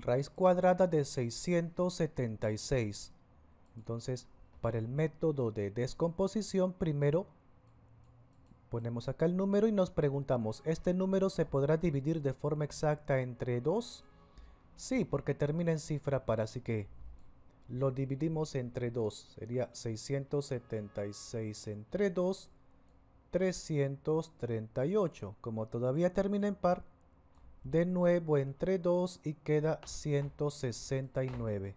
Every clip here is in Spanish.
raíz cuadrada de 676. Entonces, para el método de descomposición, primero ponemos acá el número y nos preguntamos, ¿este número se podrá dividir de forma exacta entre 2? Sí, porque termina en cifra para, así que lo dividimos entre 2. Sería 676 entre 2, 338. Como todavía termina en par, de nuevo entre 2 y queda 169.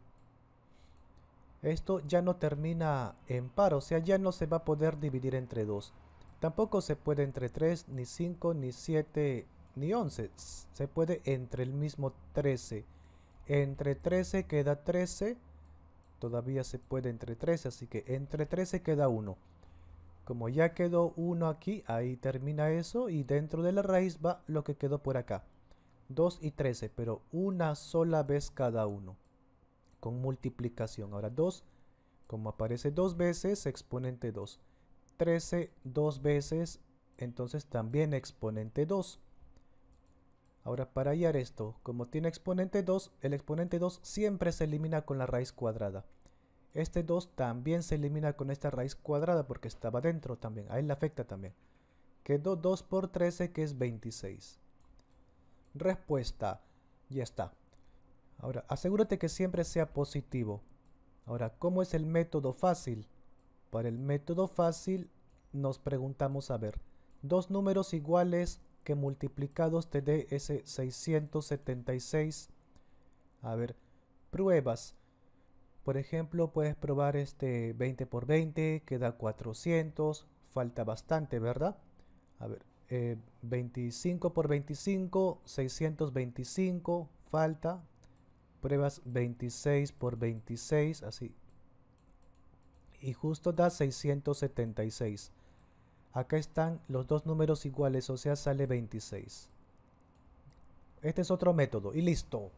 Esto ya no termina en par, o sea, ya no se va a poder dividir entre 2. Tampoco se puede entre 3, ni 5, ni 7, ni 11. Se puede entre el mismo 13. Entre 13 queda 13. Todavía se puede entre 13, así que entre 13 queda 1. Como ya quedó 1 aquí, ahí termina eso y dentro de la raíz va lo que quedó por acá. 2 y 13, pero una sola vez cada uno, con multiplicación. Ahora 2, como aparece dos veces, exponente 2. 13 dos veces, entonces también exponente 2. Ahora para hallar esto, como tiene exponente 2, el exponente 2 siempre se elimina con la raíz cuadrada. Este 2 también se elimina con esta raíz cuadrada porque estaba dentro también, a él le afecta también. Quedó 2 por 13 que es 26 respuesta. Ya está. Ahora, asegúrate que siempre sea positivo. Ahora, ¿cómo es el método fácil? Para el método fácil nos preguntamos, a ver, dos números iguales que multiplicados te dé ese 676. A ver, pruebas. Por ejemplo, puedes probar este 20 por 20, queda 400, falta bastante, ¿verdad? A ver, 25 eh, por 25, 625, falta. Pruebas 26 por 26, así. Y justo da 676. Acá están los dos números iguales, o sea, sale 26. Este es otro método. Y listo.